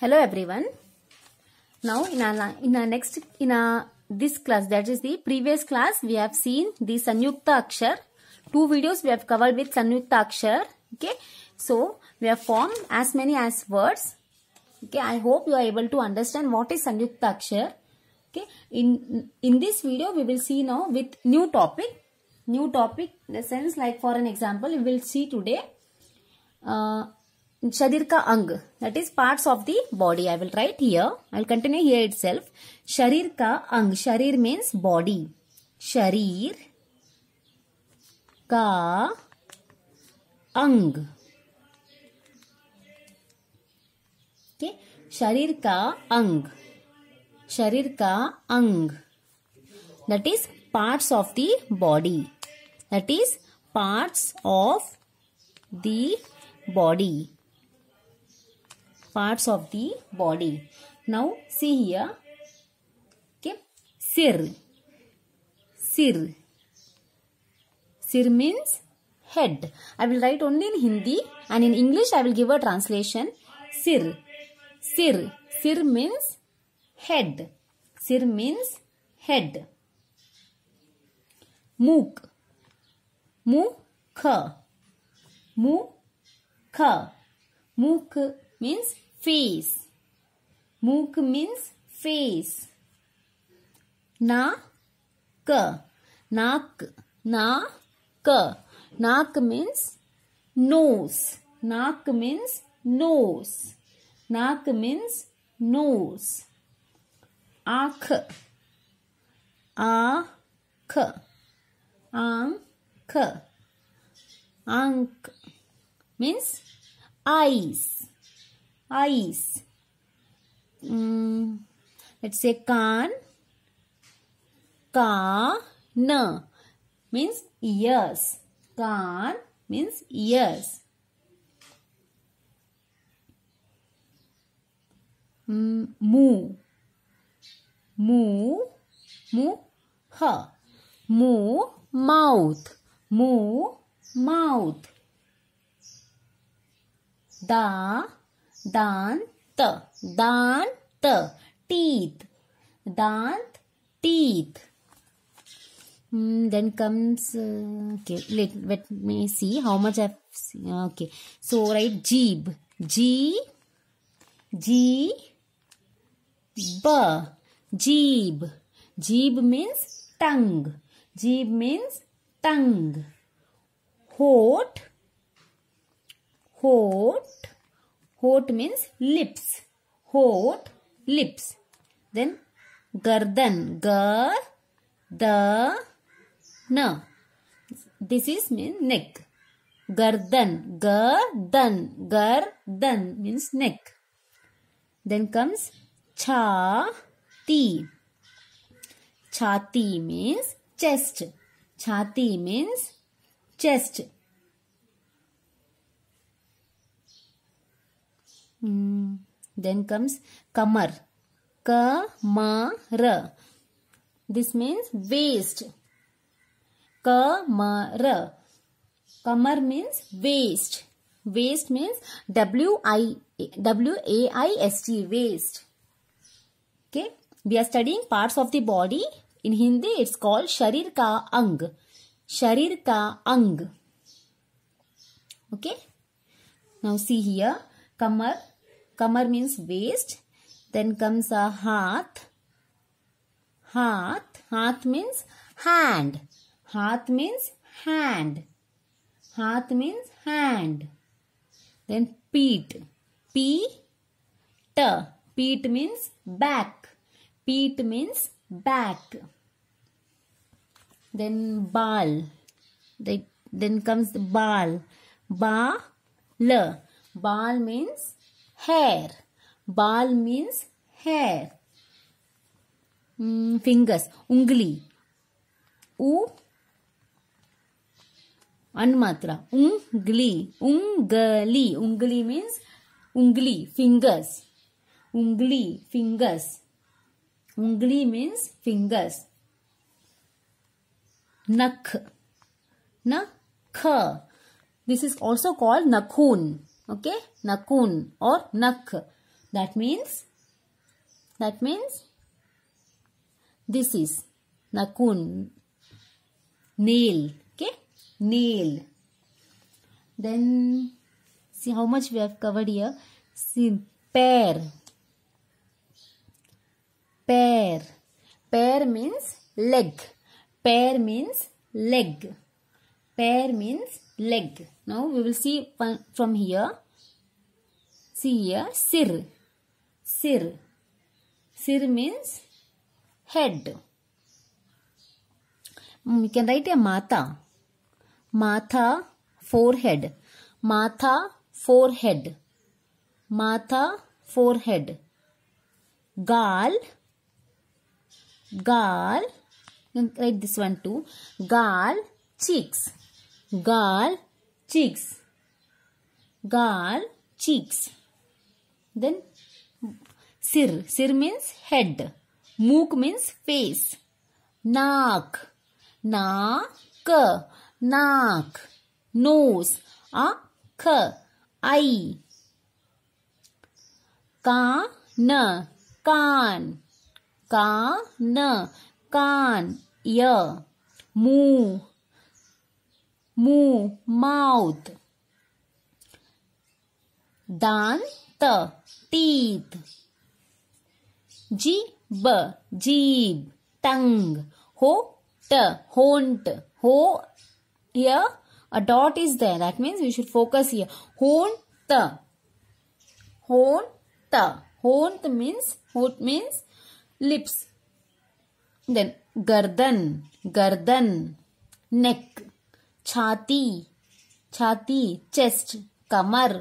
Hello everyone. Now in our, in our next, in our, this class that is the previous class we have seen the Sanyukta Akshar. Two videos we have covered with Sanyukta Akshar. Okay. So we have formed as many as words. Okay. I hope you are able to understand what is Sanyukta Akshar. Okay. In, in this video we will see now with new topic. New topic in the sense like for an example we will see today. Uh, शरीर का अंग that is part of the body I will write here I will continue here itself शरीर का अंग शरीर means body शरीर का अंग okay? शरीर का अंग शरीर का अंग that is part of the body that is parts of the body parts of the body. Now see here. Okay. Sir. Sir. Sir means head. I will write only in Hindi and in English I will give a translation. Sir. Sir. Sir means head. Sir means head. Mook. Mukha. Mukha. Mook means face mook means face naak naak naak naak means nose naak means nose naak means nose aankh aankh aankh aankh means eyes eyes. Mm, let's say kan, ka, na means ears. Kan means ears. Mm, mu, mu, mu, ha, mu, mouth, mu, mouth. Da, दांत दांत teeth दांत teeth mm, then comes uh, okay let, let me see how much I've seen. okay so write jeeb g g b jeeb jeeb means tongue jeeb means tongue hot hot होट means lips होट lips then गर्दन ग the न this is mean नेक गर्दन ग दन गर दन मीन्स नेक देन कम्स छाती छाती मीन्स चेस्ट छाती मीन्स चेस्ट देन कम्स कमर क म र दिस मीन्स वेस्ट क म र कमर means waist waist means W I W A I S T waist okay we are studying part of the body in Hindi it's called शरीर का अंग शरीर का अंग ओके नाउ सी हियर कमर Kamar means waist. Then comes a hath. Hath. Hath means hand. Hath means hand. Hath means hand. Then peat. P. T. Peat means back. Peat means back. Then bal. Then comes the bal. Ba. L. Bal means hair bal means hair mm, fingers ungli u अनमात्रा उंगली उंगली उंगली means उंगली fingers उंगली fingers उंगली means fingers नख न ख दिस इज ऑल्सो कॉल्ड नखून Okay, nakun or nak. That means, that means, this is nakun, nail. Okay, nail. Then, see how much we have covered here. See, pair. Pair. Pair means leg. Pair means leg. Pair means leg. Now we will see from here. See here, sir. Sir. Sir means head. We mm, can write a mata. Mata forehead. Mata forehead. Mata forehead. Gal, gal, write this one too. Gal, cheeks. gall cheeks gall cheeks then sir sir means head mook means face naak naak naak nose a aankh eye kaan कान कान kaan य mu मुंह mouth teeth. Jib जीब tongue. Ho होट haunt ho here a dot is there that means we should focus here haunt haunt haunt means haunt means lips then gardan gardan neck छाती छाती chest कमर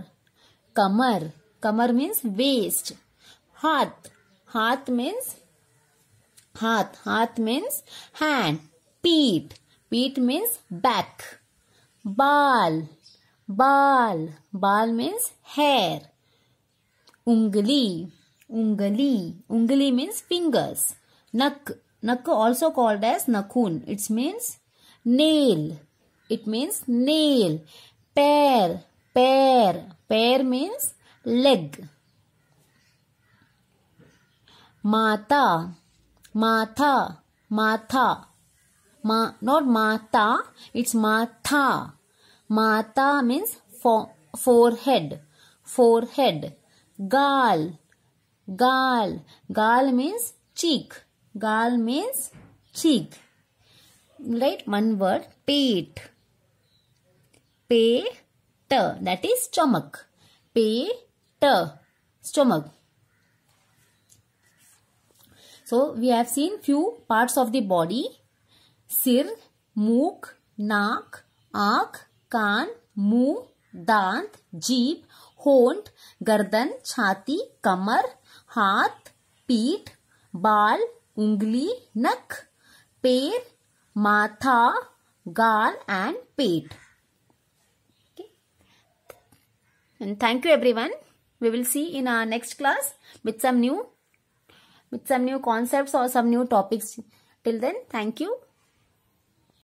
कमर कमर means waist हाथ हाथ means हाथ हाथ मीन्स हैंड पीठ पीठ मीन्स बैक बाल बाल बाल मीन्स हेयर उंगली उंगली उंगली मीन्स फिंगर्स नक नक ऑल्सो कॉल्ड एज नखून it's means nail it means nail. Pair. Pair. Pair means leg. Mata, mata, mata. Ma, not mata, it's mata. Mata means forehead, forehead. Gal, gal, gal means cheek. Gal means cheek. Right, one word, pate. पे ट that is stomach पे ट stomach so we have seen few parts of the body सिर मुख नाक आंख कान मुंह दांत जीप होंठ गर्दन छाती कमर हाथ पीठ बाल उंगली नख पैर माथा गाल एंड पेट And thank you everyone. We will see in our next class with some new with some new concepts or some new topics. Till then, thank you.